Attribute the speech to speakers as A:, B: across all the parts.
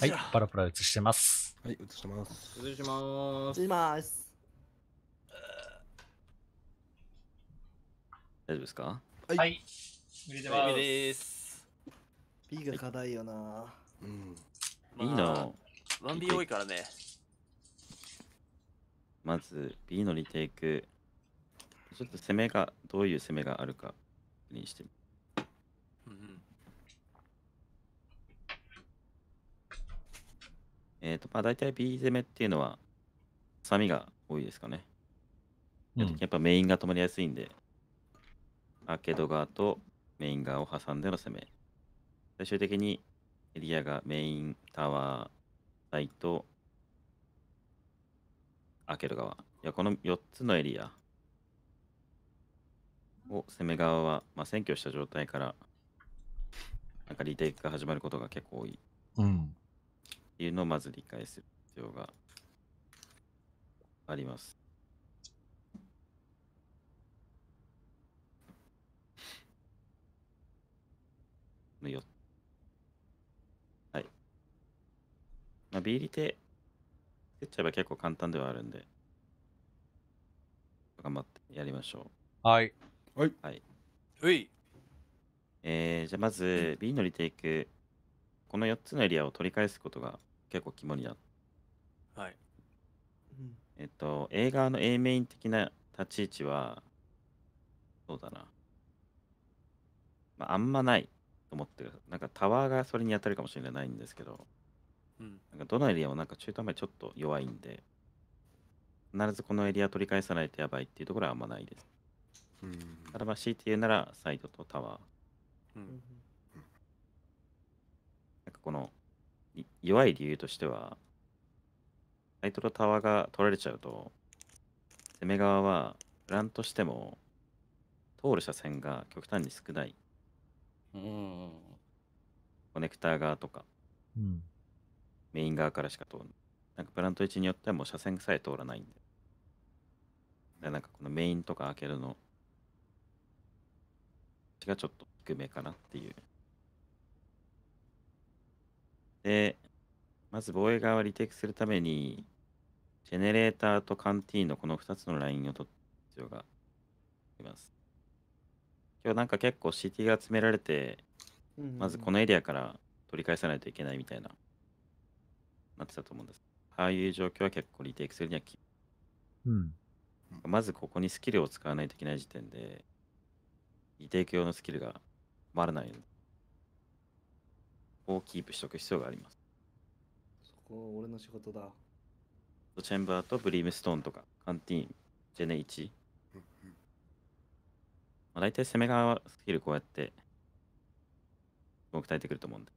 A: はい、パラパラ映してます。はい、映してます。映します。映します。大丈夫ですかはい。はい、見れてます。です。B が課題よな、うん。まあ、ワンビー多いからね。まずビーのリテイク。ちょっと攻めが、どういう攻めがあるか、にしてみえっ、と、まあ大体 B 攻めっていうのは、サミが多いですかね。うん、やっぱメインが止まりやすいんで、アーケード側とメイン側を挟んでの攻め。最終的にエリアがメインタワー、サイト、アーケード側。いや、この4つのエリアを攻め側は、まあ、占拠した状態から、なんかリテイクが始まることが結構多い。うん。ていうのをまず理解する必要があります。のよはい。まあ、B リテっちゃえば結構簡単ではあるんで、頑張ってやりましょう。はい。はい。はい。い。えー、じゃあまず B のリテイク、この4つのエリアを取り返すことが結構肝になって。はい。えっと、映画の A メイン的な立ち位置は、そうだな。まあ、あんまないと思ってる。なんかタワーがそれに当たるかもしれないんですけど、うん、なんかどのエリアもなんか中途半端にちょっと弱いんで、必ずこのエリア取り返さないとやばいっていうところはあんまないです。うん、ただまあ CTU ならサイドとタワー。うん、なんかこの弱い理由としては、タイトルタワーが取られちゃうと、攻め側は、プランとしても、通る車線が極端に少ない。うん。コネクター側とか、うん、メイン側からしか通る。なんかプラント位置によってはもう車線さえ通らないんで。でなんかこのメインとか開けるのがちょっと低めかなっていう。で、まず防衛側をリテイクするために、ジェネレーターとカンティーンのこの2つのラインを取る必要があります。今日なんか結構 CT が詰められて、まずこのエリアから取り返さないといけないみたいな、なってたと思うんです。ああいう状況は結構リテイクするには、うん、まずここにスキルを使わないといけない時点で、リテイク用のスキルが回らないをキープしておく必要があります。こ俺の仕事だ。チェンバーとブリームストーンとか、カンティーン、ジェネ1。まあ、大体攻め側スキルこうやって、僕耐えてくると思うんで。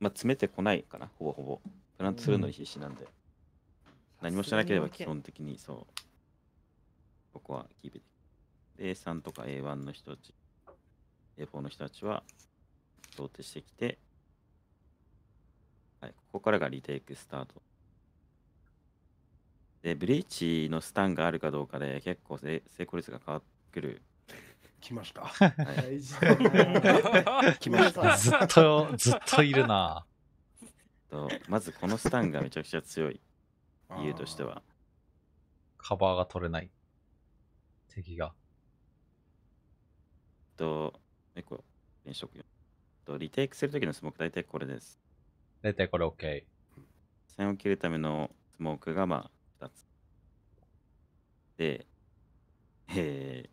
A: まあ、詰めてこないかな、ほぼほぼ。プラントするのに必死なんで。うん、何もしなければ基本的にそう。ここはキープで。A3 とか A1 の人たち。A4 の人たちはローしてきて、はい、ここからがリテイクスタート。で、ブリーチのスタンがあるかどうかで結構成功率が変わってくる。来ました。はい、来ました。ずっと、ずっといるな。とまずこのスタンがめちゃくちゃ強い。理由としては。カバーが取れない。敵が。と、で、こう、飲食と、リテイクするときのスモーク、大体これです。大体これ OK。線を切るためのスモークが、まあ、2つ。で、え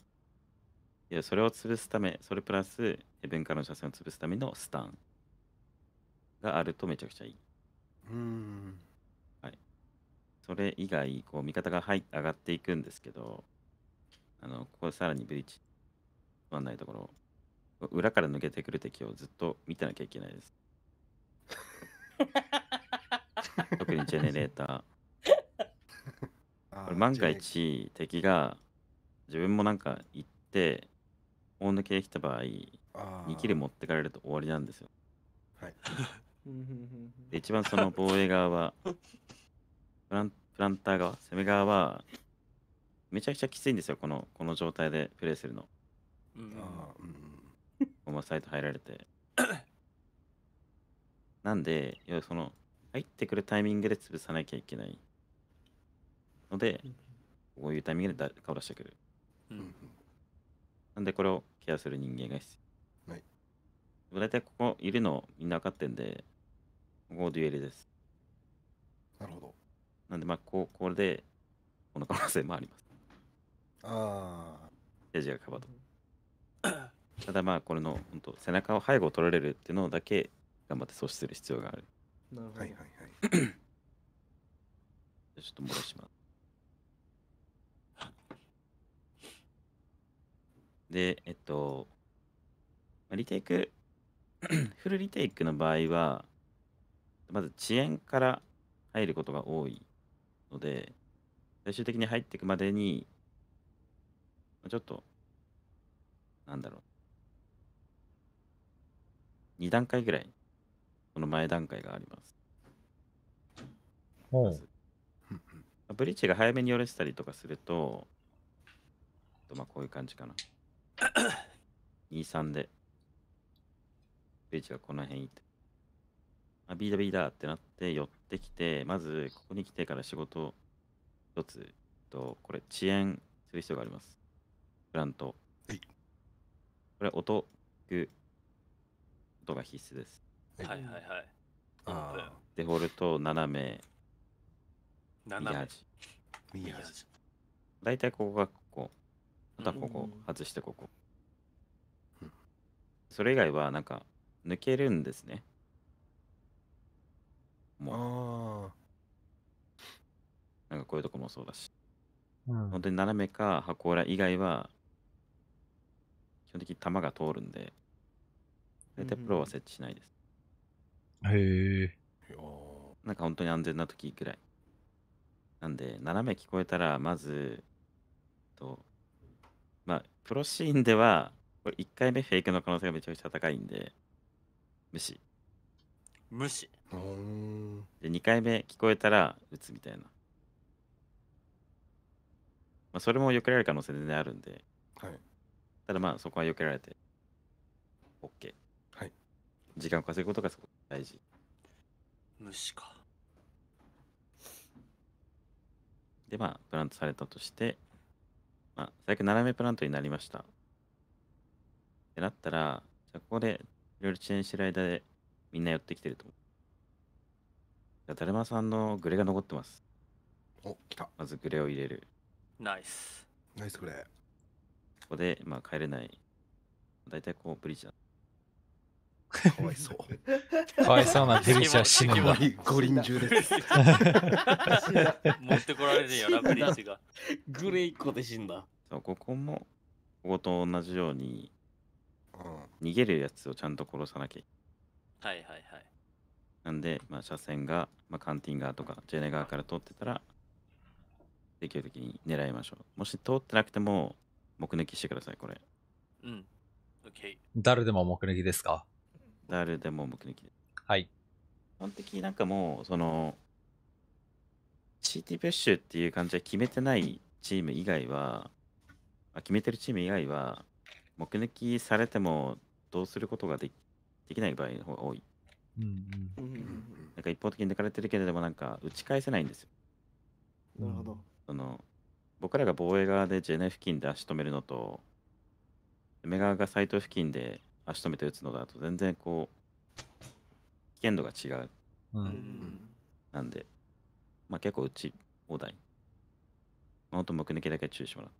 A: ー、それを潰すため、それプラス、文化の車線を潰すためのスタンがあるとめちゃくちゃいい。うん。はい。それ以外、こう、味方が入上がっていくんですけど、あの、ここでさらにブリッジ、わんないところ裏から抜けてくる敵をずっと見てなきゃいけないです。特にジェネレーター。万が一敵が自分もなんか行って大抜けできた場合2キル持ってかれると終わりなんですよ。はい、一番その防衛側はプランプランター側攻め側はめちゃくちゃきついんですよこのこの状態でプレイするの。うんまサイト入られて なんで、要はその、入ってくるタイミングで潰さなきゃいけないので、こういうタイミングで顔出してくる。うん、なんで、これをケアする人間が必要。はい。大体ここいるのみんな分かってんで、ここデュエルです。なるほど。なんで、まあ、こう、これで、この可能性もあります。ああ。テージがカバード。ただまあこれの本当背中を背後を取られるっていうのだけ頑張って阻止する必要がある。なるほど。はいはいはい。ちょっと戻します。で、えっと、リテイク、フルリテイクの場合は、まず遅延から入ることが多いので、最終的に入っていくまでに、ちょっと、なんだろう。2段階ぐらい、この前段階があります。おブリッジが早めに寄れてたりとかすると、とまあこういう感じかな。23 で、ブリッジがこの辺行って、あ、ビーだビーだってなって寄ってきて、まずここに来てから仕事一つ、とこれ遅延する必要があります。プラント。これ音、く、ことが必須です。はいはいはい。あデフォルト斜め。7名。右端。大体ここがここ。あとはここ、外してここ。それ以外はなんか抜けるんですね。もう。なんかこういうとこもそうだし。本当に斜めか箱裏以外は基本的に球が通るんで。大体プロは設置しないです。へえ。なんか本当に安全な時ぐらい。なんで、斜め聞こえたら、まず、と、まあ、プロシーンでは、これ1回目フェイクの可能性がめちゃくちゃ高いんで、無視。無視。で、2回目聞こえたら、打つみたいな。まあ、それも避けられる可能性全然あるんで、はい、ただまあ、そこは避けられて、OK。時間を稼ぐことがすごく大事虫かでまあプラントされたとしてまあ最悪斜めプラントになりましたってなったらじゃここでいろいろ遅延してる間でみんな寄ってきてると思うだるまさんのグレが残ってますお来たまずグレを入れるナイスナイスグレここでまあ帰れない大体こうブリッジだかわいそう。かわいそうなデリシャ死ぬわ。五輪中です。持ってこられるよ、な、ブリッシが。グレーコ個で死んだ。ここも、ここと同じように、うん、逃げるやつをちゃんと殺さなきゃはいはいはい。なんで、まあ、車線が、まあ、カンティンーとか、ジェネガーから通ってたら、できる時に狙いましょう。もし通ってなくても、目撃してください、これ。うん。OK。誰でも目撃ですか誰でも目撃ではい。基本的になんかもうその CT プッシュっていう感じは決めてないチーム以外はあ決めてるチーム以外は目抜きされてもどうすることができできない場合のが多いうんうんなんか一方的に抜かれてるけれどもなんか打ち返せないんですよなるほど。その僕らが防衛側でジェネ付近で足止めるのと梅川がサイト付近で足止めて打つのだと全然こう危険度が違う、うん、なんで、まあ、結構打ち放題ほんと目抜きだけ注意してもらう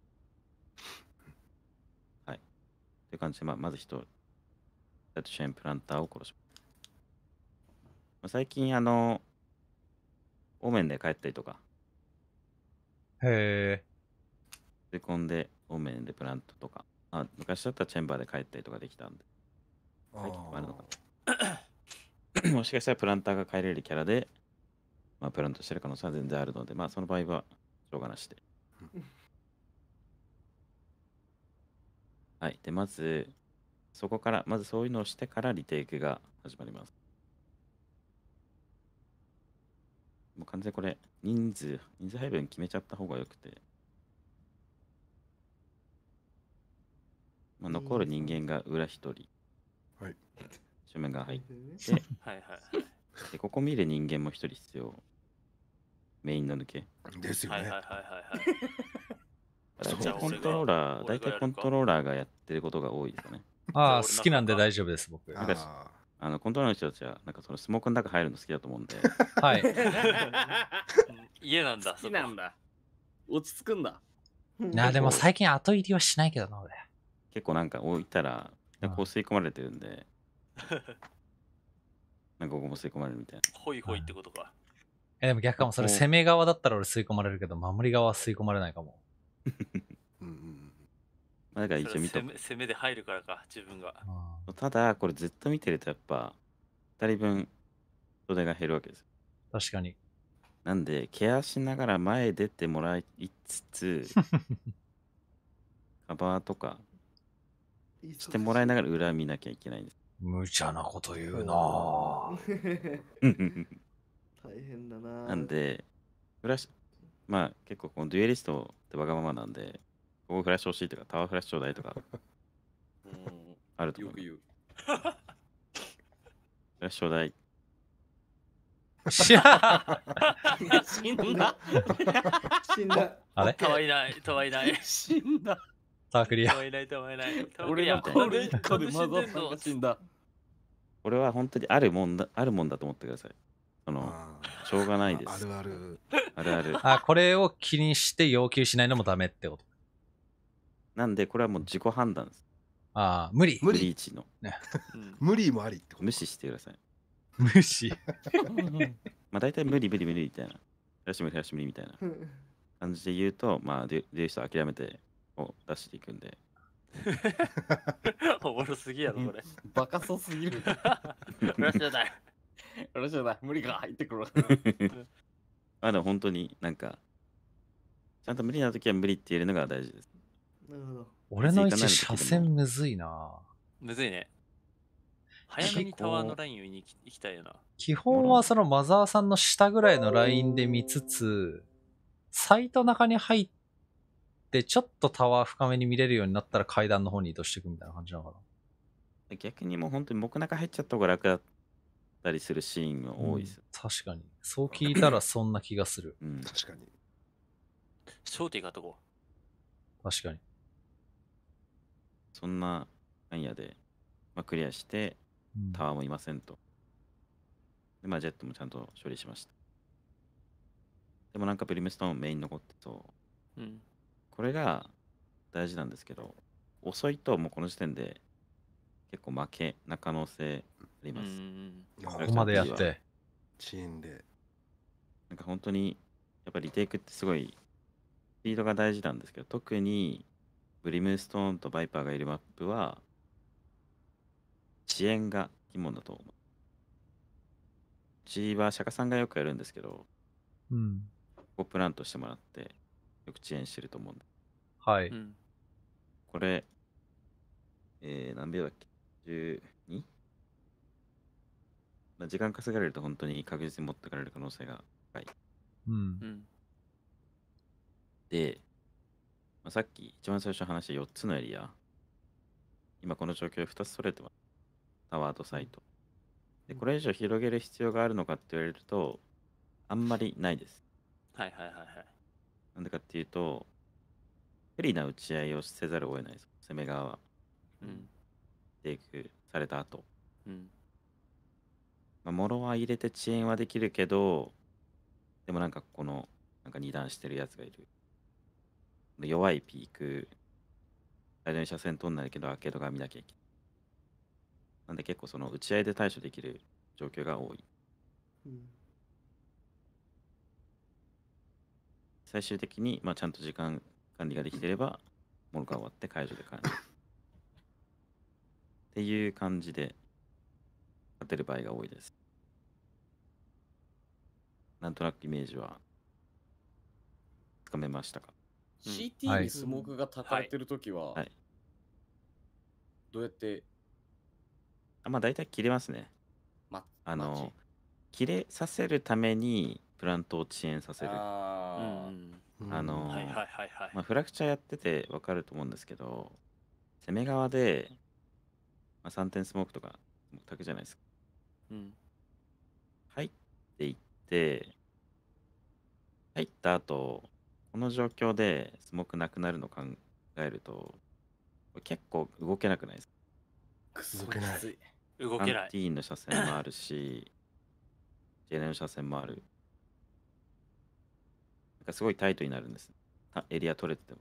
A: はいっていう感じで、まあ、まず人だとシェーンプランターを殺します最近あのオメンで帰ったりとかへえ吸い込んでオメンでプラントとかあ昔だったらチェンバーで帰ったりとかできたんで最近もあるのか もしかしたらプランターが帰れるキャラで、まあ、プラントしてる可能性は全然あるので、まあ、その場合はしょうがなしで。はい。で、まず、そこから、まずそういうのをしてからリテイクが始まります。もう完全にこれ、人数、人数配分決めちゃった方がよくて。まあ、残る人間が裏一人。シ面が入って、はいはい。で、ここ見る人間も一人必要。メインの抜け。ですよね。はいはいはいはい。コントローラー、大体コントローラーがやってることが多いですよね。ああ、好きなんで大丈夫です、僕。なんかあのコントローラーの人たちは、なんかそのスモークの中入るの好きだと思うんで。はい。家なんだ。好きなんだ。落ち着くんだ。なあ、でも最近後入りはしないけどな、俺。結構なんか置いたら、こう吸い込まれてるんで、なんかここも吸い込まれるみたいな。ほいほいってことか。え、でも逆かも、それ攻め側だったら俺吸い込まれるけど、守り側は吸い込まれないかも。うんうん。まあ、だから一応見て攻め。攻めで入るからか、自分が。ただ、これずっと見てるとやっぱ、2人分、人手が減るわけです確かに。なんで、ケアしながら前出てもらいつつ、カバーとかしてもらいながら裏見なきゃいけないんです。無茶なこと言うなぁ。大変だななんで、フラッシュ、まあ結構このデュエリストってわがままなんで、ここフラッシュ欲しいとか、タワーフラッシュちょうだいとか、あると思う。よく言う。フラッシュちょうだい。死んだ死んだあれたわいない、たわいない。死んだ。タークリア。止めない止めない。俺がこれ一個でマザーさんがんだ。俺は本当にあるもんだ、あるもんだと思ってください。その、しょうがないです。あるある。あるある。あ、これを気にして要求しないのもダメってこと。なんで、これはもう自己判断です。ああ、無理。無理一の。ね、無理もありってこと無視してください。無視 まあ大体無理無理無理みたいな。よし無理よし無理みたいな感じで言うと、まあで、る人諦めてを出していくんで。おもろすぎやろ、これ。バカそうすぎる。ロシアだ。ロ シ無理か。入ってくる。まだ本当になんか、ちゃんと無理な時は無理って言えるのが大事です。なるほど。俺の位置、車線むずいな。むずいね。早めにタワーのラインをに行きたいよな。基本はそのマザーさんの下ぐらいのラインで見つつ、サイト中に入っ、ちょっとタワー深めに見れるようになったら階段の方に移動していくみたいな感じなのかな。逆にもう本当に僕中入っちゃった方が楽だったりするシーンが多いです、うん、確かに。そう聞いたらそんな気がする。うん、確かに。焦点がとこ。確かに。そんな、なんやで、まあ、クリアして、タワーもいませんと。で、まあ、ジェットもちゃんと処理しました。でもなんかブリムストーンメイン残ってそう。うん。これが大事なんですけど、遅いともうこの時点で結構負けな可能性あります。ここまでやって。チーンで。なんか本当に、やっぱりリテイクってすごい、スピードが大事なんですけど、特にブリムストーンとバイパーがいるマップは、遅延が問だと思う。うちは釈迦さんがよくやるんですけど、うん、ここプランとしてもらって、よく遅延してると思うんだ。はい。うんこれ、えー、何秒だっけ ?12? まあ時間稼がれると本当に確実に持ってかれる可能性が高い。うんで、まあ、さっき一番最初の話4つのエリア。今この状況で2つ取れてます。タワーとサイト。で、これ以上広げる必要があるのかって言われると、あんまりないです。はいはいはいはい。なんでかっていうと、不利な打ち合いをせざるを得ないです。攻め側は。うん。テイクされた後。うん。まあ、諸は入れて遅延はできるけど、でもなんかこの、なんか二段してるやつがいる。弱いピーク、最初に車線通んないけど、アーケード側見なきゃいけない。なんで結構その打ち合いで対処できる状況が多い。うん最終的に、まあ、ちゃんと時間管理ができてれば、ものが終わって解除で帰る。っていう感じで、当てる場合が多いです。なんとなくイメージは、つかめましたか、うん、?CT にスモークがたいてるときは、はい、どうやってあまあ大体切れますね。ま、あの切れさせるためにプラントを遅延させるあ,、の、まあ、フラクチャーやってて分かると思うんですけど攻め側で、まあ、3点スモークとか炊くじゃないですか、うん、入っていって入った後この状況でスモークなくなるの考えると結構動けなくないですか動けない動けないティーンの車線もあるしジェネの車線もあるなんかすごいタイトになるんです。エリア取れてても。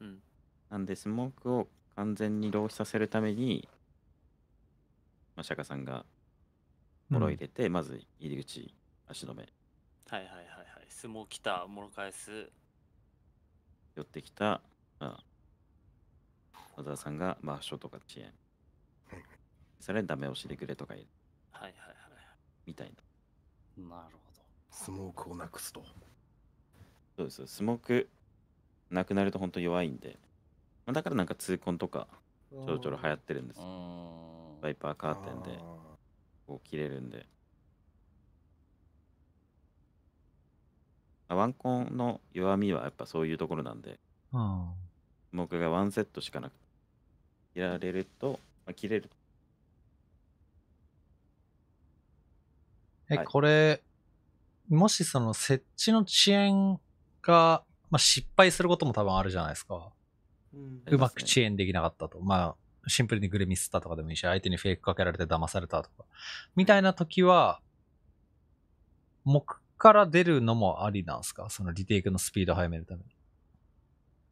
A: うん。なんで、スモークを完全に浪費させるために、まあ、釈迦さんがもろ入れて、まず入り口足止め。はいはいはいはい。スーク来た、もろ返す。寄ってきた、まあ、小沢さんが、まあ、ショとか遅延。それダメ押しでくれとか言う。はいはいはい。みたいな。なるほど。スモークをなくすと。そうですスモークなくなると本当弱いんで、まあ、だからなんか痛恨とかちょろちょろ流行ってるんですワイパーカーテンでこう切れるんでワンコンの弱みはやっぱそういうところなんで僕がワンセットしかなく切られると、まあ、切れるえ、はい、これもしその設置の遅延が、まあ、失敗することも多分あるじゃないですか。うまく遅延できなかったと。まあ、シンプルにグレミスったとかでもいいし、相手にフェイクかけられて騙されたとか。みたいな時は、目から出るのもありなんですかそのリテイクのスピードを速めるために。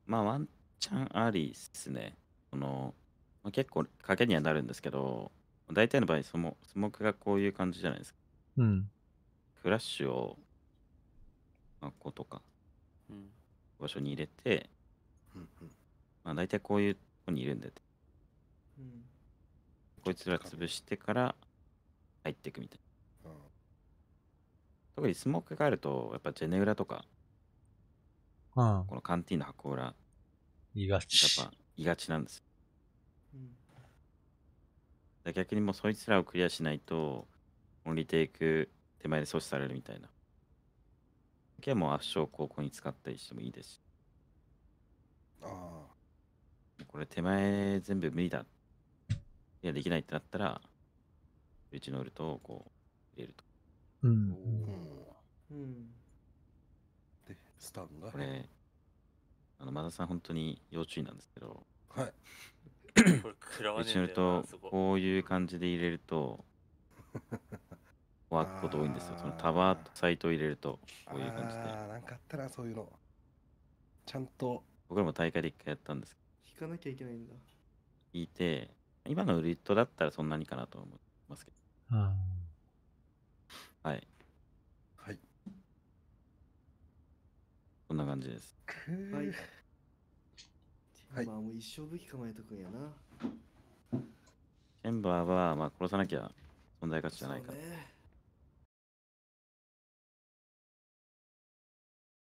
A: まあ、ワンチャンありっすね。その、まあ、結構賭けにはなるんですけど、大体の場合その、スモークがこういう感じじゃないですか。うん。クラッシュを、まあ、こうとか、うん、場所に入れて、うんうん、まあ、大体こういうとこにいるんだて、うん、こいつら潰してから入っていくみたいな、うん、特にスモークがあるとやっぱジェネ裏とか、うん、このカンティーンの箱裏いがちやっぱいがちなんですよ、うん、逆にもうそいつらをクリアしないとオンリテイク手前で阻止されるみたいなけも圧勝高校に使ったりしてもいいですしああこれ手前全部無理だいやできないってなったらうちのルトをこう入れるとうんうんでスタンがこれあの、マダさん、本当に要注意なんですけど、はい。これ、食らわねえんだよな、と、こういう感じで入れると、湧くこと多いんですよ。そのタワーとサイトを入れると、こういう感じで。ああ、なんかあったらそういうの。ちゃんと。僕らも大会で一回やったんですけど。引かなきゃいけないんだ。引いて、今のウリットだったらそんなにかなと思いますけど。はい。はい。こんな感じです。はい。まあもう一生武器構えとくんやな。チェンバーは、まあ、殺さなきゃ存在価値じゃないから。